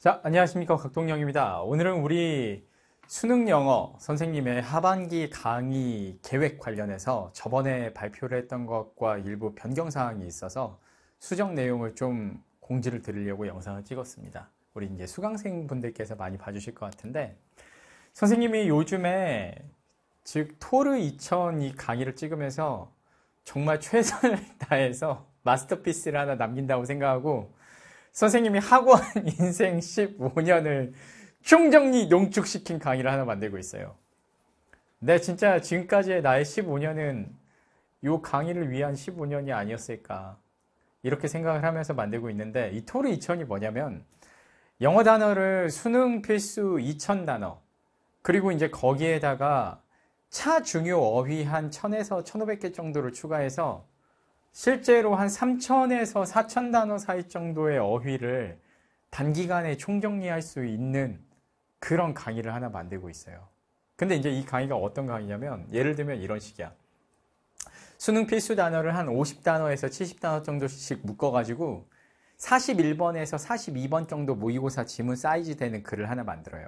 자, 안녕하십니까. 각동영입니다. 오늘은 우리 수능 영어 선생님의 하반기 강의 계획 관련해서 저번에 발표를 했던 것과 일부 변경사항이 있어서 수정 내용을 좀 공지를 드리려고 영상을 찍었습니다. 우리 이제 수강생 분들께서 많이 봐주실 것 같은데 선생님이 요즘에 즉 토르 2000 이 강의를 찍으면서 정말 최선을 다해서 마스터피스를 하나 남긴다고 생각하고 선생님이 학원 인생 15년을 총정리 농축시킨 강의를 하나 만들고 있어요. 네, 진짜 지금까지의 나의 15년은 이 강의를 위한 15년이 아니었을까 이렇게 생각을 하면서 만들고 있는데 이 토르 2000이 뭐냐면 영어 단어를 수능 필수 2000 단어 그리고 이제 거기에다가 차 중요 어휘 한 1000에서 1500개 정도를 추가해서 실제로 한 3천에서 4천 단어 사이 정도의 어휘를 단기간에 총정리할 수 있는 그런 강의를 하나 만들고 있어요. 근데 이제 이 강의가 어떤 강의냐면 예를 들면 이런 식이야. 수능 필수 단어를 한 50단어에서 70단어 정도씩 묶어가지고 41번에서 42번 정도 모의고사 지문 사이즈 되는 글을 하나 만들어요.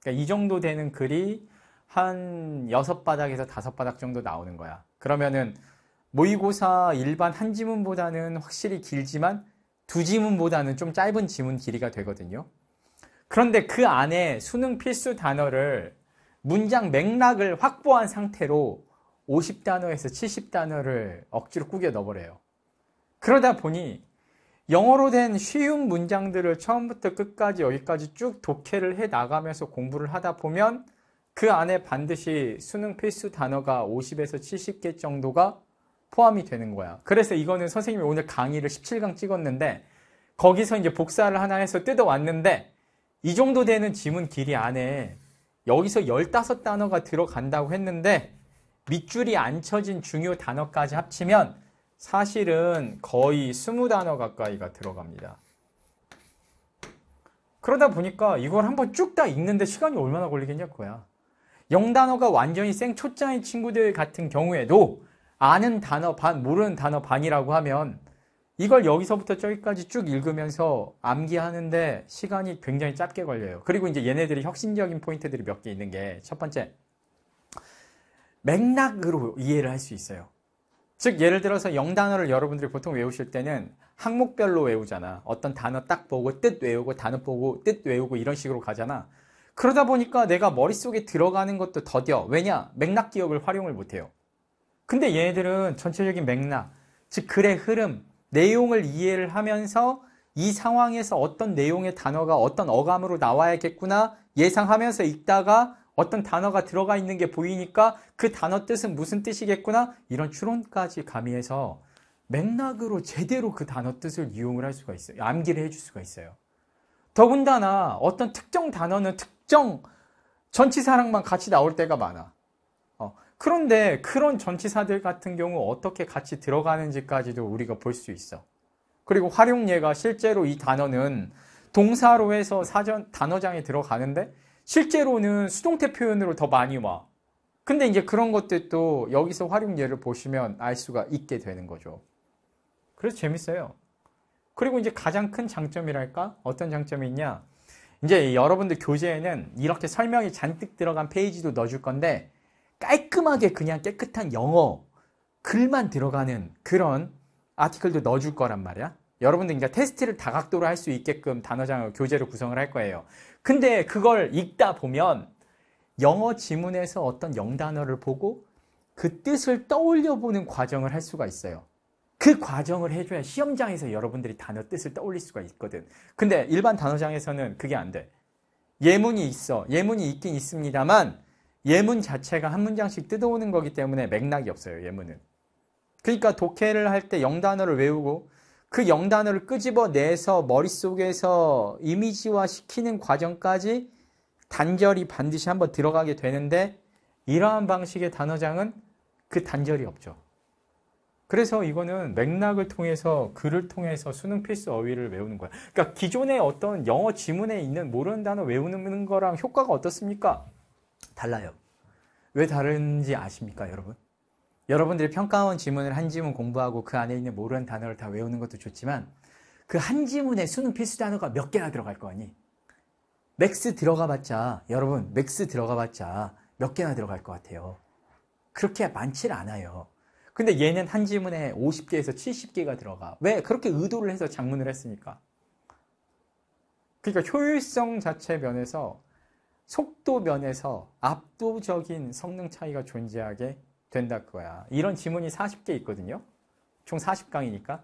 그러니까 이 정도 되는 글이 한 6바닥에서 5바닥 정도 나오는 거야. 그러면은 모의고사 일반 한 지문보다는 확실히 길지만 두 지문보다는 좀 짧은 지문 길이가 되거든요. 그런데 그 안에 수능 필수 단어를 문장 맥락을 확보한 상태로 50단어에서 70단어를 억지로 꾸겨 넣어버려요. 그러다 보니 영어로 된 쉬운 문장들을 처음부터 끝까지 여기까지 쭉 독해를 해 나가면서 공부를 하다 보면 그 안에 반드시 수능 필수 단어가 50에서 70개 정도가 포함이 되는 거야. 그래서 이거는 선생님이 오늘 강의를 17강 찍었는데 거기서 이제 복사를 하나 해서 뜯어왔는데 이 정도 되는 지문 길이 안에 여기서 15단어가 들어간다고 했는데 밑줄이 안 쳐진 중요 단어까지 합치면 사실은 거의 20단어 가까이가 들어갑니다. 그러다 보니까 이걸 한번 쭉 다 읽는데 시간이 얼마나 걸리겠냐 고요야 영단어가 완전히 생초짜인 친구들 같은 경우에도 아는 단어 반, 모르는 단어 반이라고 하면 이걸 여기서부터 저기까지 쭉 읽으면서 암기하는데 시간이 굉장히 짧게 걸려요. 그리고 이제 얘네들이 혁신적인 포인트들이 몇 개 있는 게 첫 번째, 맥락으로 이해를 할 수 있어요. 즉, 예를 들어서 영단어를 여러분들이 보통 외우실 때는 항목별로 외우잖아. 어떤 단어 딱 보고 뜻 외우고 단어 보고 뜻 외우고 이런 식으로 가잖아. 그러다 보니까 내가 머릿속에 들어가는 것도 더뎌. 왜냐? 맥락 기억을 활용을 못해요. 근데 얘들은 네 전체적인 맥락, 즉 글의 흐름, 내용을 이해를 하면서 이 상황에서 어떤 내용의 단어가 어떤 어감으로 나와야겠구나 예상하면서 읽다가 어떤 단어가 들어가 있는 게 보이니까 그 단어 뜻은 무슨 뜻이겠구나 이런 추론까지 가미해서 맥락으로 제대로 그 단어 뜻을 이용을 할 수가 있어요. 암기를 해줄 수가 있어요. 더군다나 어떤 특정 단어는 특정 전치사랑만 같이 나올 때가 많아. 그런데 그런 전치사들 같은 경우 어떻게 같이 들어가는지까지도 우리가 볼 수 있어. 그리고 활용 예가 실제로 이 단어는 동사로 해서 사전 단어장에 들어가는데 실제로는 수동태 표현으로 더 많이 와. 근데 이제 그런 것들도 여기서 활용 예를 보시면 알 수가 있게 되는 거죠. 그래서 재밌어요. 그리고 이제 가장 큰 장점이랄까? 어떤 장점이 있냐? 이제 여러분들 교재에는 이렇게 설명이 잔뜩 들어간 페이지도 넣어줄 건데 깔끔하게 그냥 깨끗한 영어 글만 들어가는 그런 아티클도 넣어줄 거란 말이야. 여러분들 이제 테스트를 다각도로 할 수 있게끔 단어장을 교재로 구성을 할 거예요. 근데 그걸 읽다 보면 영어 지문에서 어떤 영단어를 보고 그 뜻을 떠올려 보는 과정을 할 수가 있어요. 그 과정을 해줘야 시험장에서 여러분들이 단어 뜻을 떠올릴 수가 있거든. 근데 일반 단어장에서는 그게 안 돼. 예문이 있어. 예문이 있긴 있습니다만 예문 자체가 한 문장씩 뜯어오는 거기 때문에 맥락이 없어요. 예문은. 그러니까 독해를 할 때 영단어를 외우고 그 영단어를 끄집어내서 머릿속에서 이미지화 시키는 과정까지 단절이 반드시 한번 들어가게 되는데 이러한 방식의 단어장은 그 단절이 없죠. 그래서 이거는 맥락을 통해서 글을 통해서 수능 필수 어휘를 외우는 거야. 그러니까 기존의 어떤 영어 지문에 있는 모르는 단어 외우는 거랑 효과가 어떻습니까? 달라요. 왜 다른지 아십니까, 여러분? 여러분들이 평가원 지문을 한 지문 공부하고 그 안에 있는 모르는 단어를 다 외우는 것도 좋지만 그 한 지문에 수능 필수 단어가 몇 개나 들어갈 거니? 아 맥스 들어가 봤자, 여러분, 맥스 들어가 봤자 몇 개나 들어갈 것 같아요. 그렇게 많질 않아요. 근데 얘는 한 지문에 50개에서 70개가 들어가. 왜? 그렇게 의도를 해서 장문을 했으니까. 그러니까 효율성 자체 면에서 속도 면에서 압도적인 성능 차이가 존재하게 된다 거야. 이런 지문이 40개 있거든요. 총 40강이니까.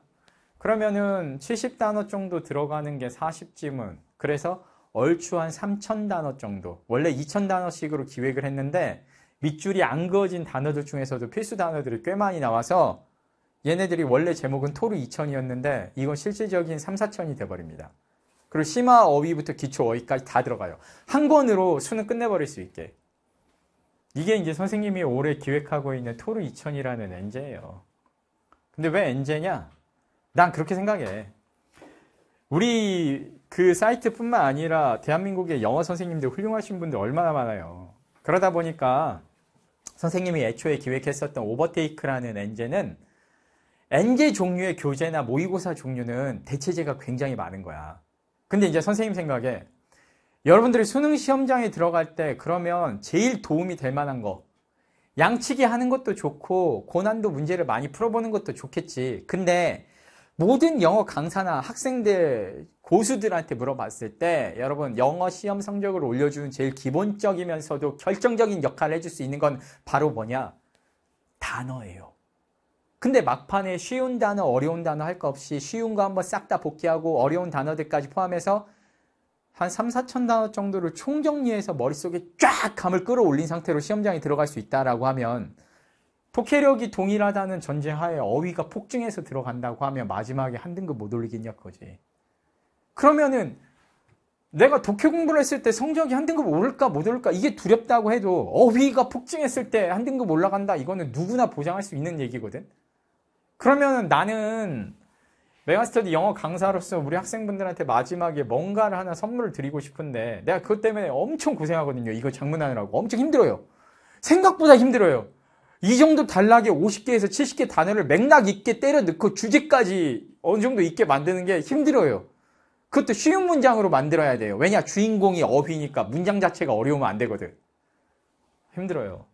그러면은 70단어 정도 들어가는 게 40지문. 그래서 얼추 한 3,000단어 정도. 원래 2,000단어씩으로 기획을 했는데 밑줄이 안 그어진 단어들 중에서도 필수 단어들이 꽤 많이 나와서 얘네들이 원래 제목은 토르 2,000이었는데 이건 실질적인 3, 4,000이 돼버립니다. 그리고 심화 어휘부터 기초 어휘까지 다 들어가요. 한 권으로 수능 끝내버릴 수 있게. 이게 이제 선생님이 올해 기획하고 있는 토르 2000이라는 엔제예요. 근데 왜 엔제냐? 난 그렇게 생각해. 우리 그 사이트뿐만 아니라 대한민국의 영어 선생님들 훌륭하신 분들 얼마나 많아요. 그러다 보니까 선생님이 애초에 기획했었던 오버테이크라는 엔제는 엔제 종류의 교재나 모의고사 종류는 대체제가 굉장히 많은 거야. 근데 이제 선생님 생각에 여러분들이 수능 시험장에 들어갈 때 그러면 제일 도움이 될 만한 거 양치기 하는 것도 좋고 고난도 문제를 많이 풀어보는 것도 좋겠지 근데 모든 영어 강사나 학생들 고수들한테 물어봤을 때 여러분 영어 시험 성적을 올려주는 제일 기본적이면서도 결정적인 역할을 해줄 수 있는 건 바로 뭐냐 단어예요 근데 막판에 쉬운 단어, 어려운 단어 할 거 없이 쉬운 거 한번 싹 다 복귀하고 어려운 단어들까지 포함해서 한 3, 4천 단어 정도를 총정리해서 머릿속에 쫙 감을 끌어올린 상태로 시험장에 들어갈 수 있다라고 하면 폭해력이 동일하다는 전제하에 어휘가 폭증해서 들어간다고 하면 마지막에 한 등급 못 올리겠냐 거지. 그러면은 내가 독해 공부를 했을 때 성적이 한 등급 오를까 못 오를까 이게 두렵다고 해도 어휘가 폭증했을 때 한 등급 올라간다 이거는 누구나 보장할 수 있는 얘기거든. 그러면 나는 메가스터디 영어 강사로서 우리 학생분들한테 마지막에 뭔가를 하나 선물을 드리고 싶은데 내가 그것 때문에 엄청 고생하거든요. 이거 장문하느라고 엄청 힘들어요. 생각보다 힘들어요. 이 정도 단락에 50개에서 70개 단어를 맥락 있게 때려 넣고 주제까지 어느 정도 있게 만드는 게 힘들어요. 그것도 쉬운 문장으로 만들어야 돼요. 왜냐 주인공이 어휘니까 문장 자체가 어려우면 안 되거든. 힘들어요.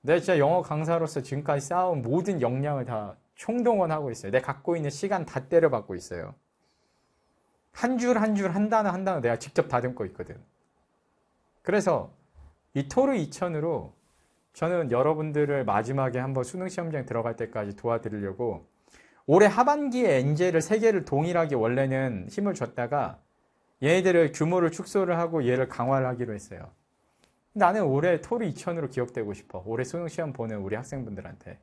내가 진짜 영어 강사로서 지금까지 쌓아온 모든 역량을 다 총동원하고 있어요. 내가 갖고 있는 시간 다 때려받고 있어요. 한 줄 한 줄 한 단어 한 단어 내가 직접 다듬고 있거든. 그래서 이 토르 2000으로 저는 여러분들을 마지막에 한번 수능 시험장 들어갈 때까지 도와드리려고 올해 하반기에 엔젤을 세 개를 동일하게 원래는 힘을 줬다가 얘네들을 규모를 축소를 하고 얘를 강화를 하기로 했어요. 나는 올해 토르 2000으로 기억되고 싶어. 올해 수능 시험 보는 우리 학생분들한테.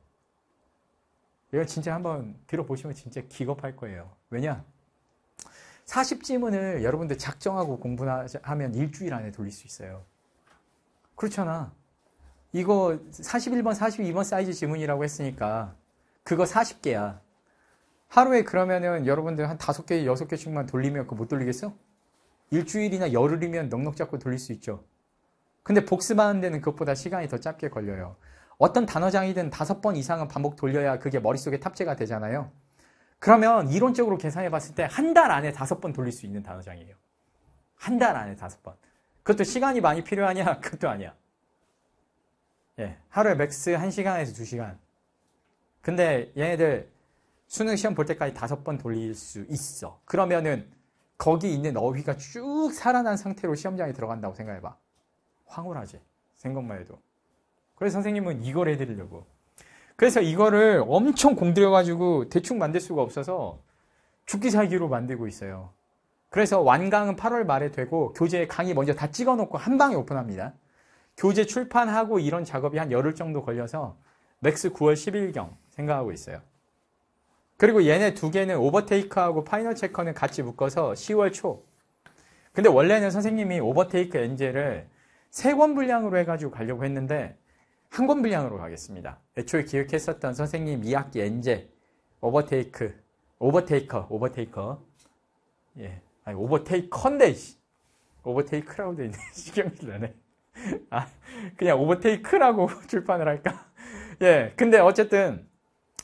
이거 진짜 한번 들어보시면 진짜 기겁할 거예요. 왜냐? 40지문을 여러분들 작정하고 공부하면 일주일 안에 돌릴 수 있어요. 그렇잖아. 이거 41번, 42번 사이즈 지문이라고 했으니까 그거 40개야. 하루에 그러면은 여러분들 한 5개, 6개씩만 돌리면 그거 못 돌리겠어? 일주일이나 열흘이면 넉넉 잡고 돌릴 수 있죠. 근데 복습하는 데는 그것보다 시간이 더 짧게 걸려요. 어떤 단어장이든 다섯 번 이상은 반복 돌려야 그게 머릿속에 탑재가 되잖아요. 그러면 이론적으로 계산해 봤을 때 한 달 안에 다섯 번 돌릴 수 있는 단어장이에요. 한 달 안에 다섯 번. 그것도 시간이 많이 필요하냐? 그것도 아니야. 예, 하루에 맥스 1시간에서 2시간. 근데 얘네들 수능 시험 볼 때까지 다섯 번 돌릴 수 있어. 그러면은 거기 있는 어휘가 쭉 살아난 상태로 시험장에 들어간다고 생각해봐. 황홀하지. 생각만 해도. 그래서 선생님은 이걸 해드리려고. 그래서 이거를 엄청 공들여가지고 대충 만들 수가 없어서 죽기 살기로 만들고 있어요. 그래서 완강은 8월 말에 되고 교재 강의 먼저 다 찍어놓고 한 방에 오픈합니다. 교재 출판하고 이런 작업이 한 열흘 정도 걸려서 맥스 9월 10일경 생각하고 있어요. 그리고 얘네 두 개는 오버테이크하고 파이널 체커는 같이 묶어서 10월 초. 근데 원래는 선생님이 오버테이크 엔젤을 세 권 분량으로 해가지고 가려고 했는데 한권 분량으로 가겠습니다. 애초에 기획했었던 선생님 2학기 엔제, 오버테이크, 오버테이커, 오버테이커. 예. 아니, 오버테이컨데, 커 오버테이크라고 되 있네. 시경이 나네. 아, 그냥 오버테이크라고 출판을 할까? 예. 근데 어쨌든,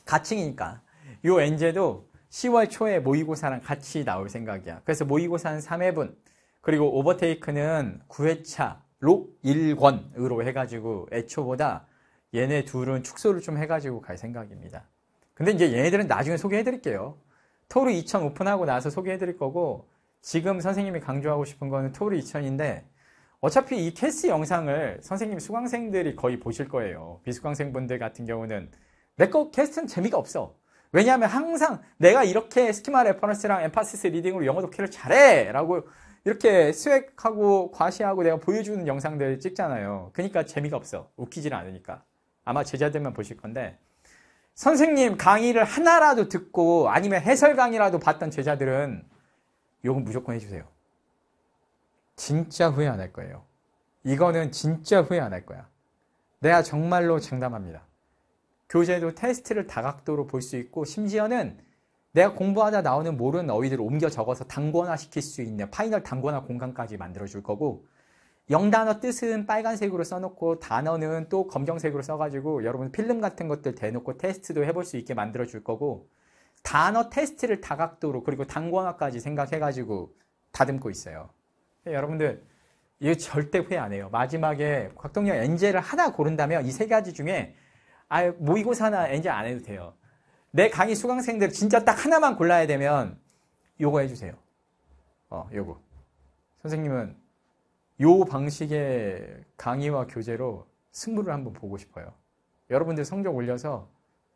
가칭이니까. 요 엔제도 10월 초에 모의고사랑 같이 나올 생각이야. 그래서 모의고사는 3회분, 그리고 오버테이크는 9회차, 록 1권으로 해가지고 애초보다 얘네 둘은 축소를 좀 해가지고 갈 생각입니다. 근데 이제 얘네들은 나중에 소개해드릴게요. 토르 2000 오픈하고 나서 소개해드릴 거고 지금 선생님이 강조하고 싶은 거는 토르 2000인데 어차피 이 캐스 영상을 선생님 수강생들이 거의 보실 거예요. 비수강생분들 같은 경우는 내 거 캐스트는 재미가 없어. 왜냐하면 항상 내가 이렇게 스키마 레퍼런스랑 엠파시스 리딩으로 영어 독해를 잘해 라고 이렇게 스웩하고 과시하고 내가 보여주는 영상들 찍잖아요. 그러니까 재미가 없어. 웃기질 않으니까. 아마 제자들만 보실 건데 선생님 강의를 하나라도 듣고 아니면 해설 강의라도 봤던 제자들은 요건 무조건 해주세요. 진짜 후회 안 할 거예요. 이거는 진짜 후회 안 할 거야. 내가 정말로 장담합니다. 교재도 테스트를 다각도로 볼 수 있고 심지어는 내가 공부하다 나오는 모르는 어휘들을 옮겨 적어서 단권화 시킬 수 있는 파이널 단권화 공간까지 만들어 줄 거고 영단어 뜻은 빨간색으로 써놓고 단어는 또 검정색으로 써가지고 여러분 필름 같은 것들 대놓고 테스트도 해볼 수 있게 만들어 줄 거고 단어 테스트를 다각도로 그리고 단권화까지 생각해가지고 다듬고 있어요. 예, 여러분들 이거 절대 후회 안 해요. 마지막에 곽동영 엔젤을 하나 고른다면 이 세 가지 중에 아 모의고사나 엔젤 안 해도 돼요. 내 강의 수강생들 진짜 딱 하나만 골라야 되면 요거 해주세요. 어, 요거. 선생님은 요 방식의 강의와 교재로 승부를 한번 보고 싶어요. 여러분들 성적 올려서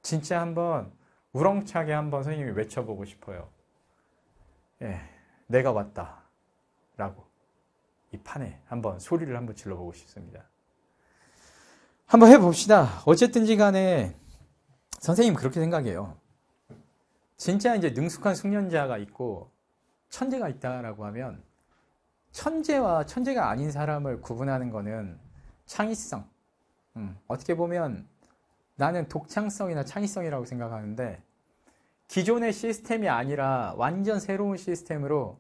진짜 한번 우렁차게 한번 선생님이 외쳐보고 싶어요. 예, 내가 왔다. 라고. 이 판에 한번 소리를 한번 질러보고 싶습니다. 한번 해봅시다. 어쨌든지 간에 선생님 그렇게 생각해요. 진짜 이제 능숙한 숙련자가 있고 천재가 있다라고 하면 천재와 천재가 아닌 사람을 구분하는 거는 창의성. 음, 어떻게 보면 나는 독창성이나 창의성이라고 생각하는데 기존의 시스템이 아니라 완전 새로운 시스템으로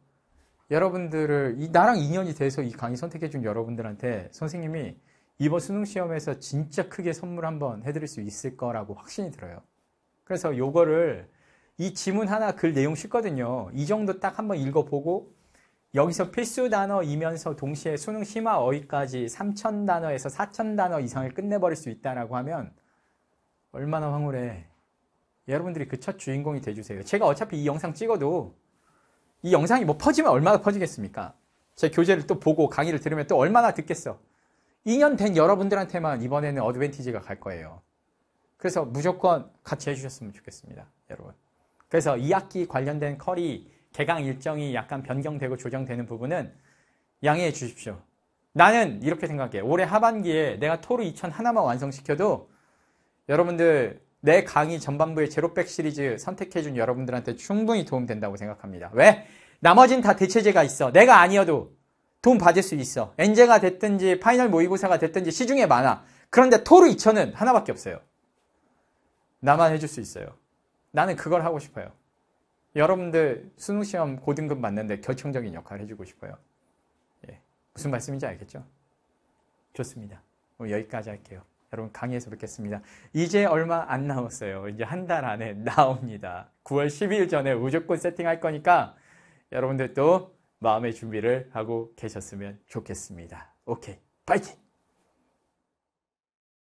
여러분들을 이, 나랑 인연이 돼서 이 강의 선택해 준 여러분들한테 선생님이 이번 수능 시험에서 진짜 크게 선물 한번 해드릴 수 있을 거라고 확신이 들어요. 그래서 요거를 이 지문 하나 글 내용 쉽거든요. 이 정도 딱 한번 읽어보고 여기서 필수 단어이면서 동시에 수능 심화 어휘까지 3천 단어에서 4천 단어 이상을 끝내버릴 수 있다라고 하면 얼마나 황홀해. 여러분들이 그 첫 주인공이 돼주세요. 제가 어차피 이 영상 찍어도 이 영상이 뭐 퍼지면 얼마나 퍼지겠습니까? 제 교재를 또 보고 강의를 들으면 또 얼마나 듣겠어. 2년 된 여러분들한테만 이번에는 어드밴티지가 갈 거예요. 그래서 무조건 같이 해주셨으면 좋겠습니다. 여러분. 그래서 2학기 관련된 커리 개강 일정이 약간 변경되고 조정되는 부분은 양해해 주십시오. 나는 이렇게 생각해. 올해 하반기에 내가 토르 2000 하나만 완성시켜도 여러분들 내 강의 전반부의 제로백 시리즈 선택해준 여러분들한테 충분히 도움된다고 생각합니다. 왜? 나머진 다 대체제가 있어. 내가 아니어도 돈 받을 수 있어. 엔제가 됐든지 파이널 모의고사가 됐든지 시중에 많아. 그런데 토르 2천은 하나밖에 없어요. 나만 해줄 수 있어요. 나는 그걸 하고 싶어요. 여러분들 수능시험 고등급 맞는데 결정적인 역할 해주고 싶어요. 예. 무슨 말씀인지 알겠죠? 좋습니다. 여기까지 할게요. 여러분 강의에서 뵙겠습니다. 이제 얼마 안 남았어요. 이제 한 달 안에 나옵니다. 9월 1 2일 전에 무조건 세팅할 거니까 여러분들도 마음의 준비를 하고 계셨으면 좋겠습니다. 오케이, 파이팅!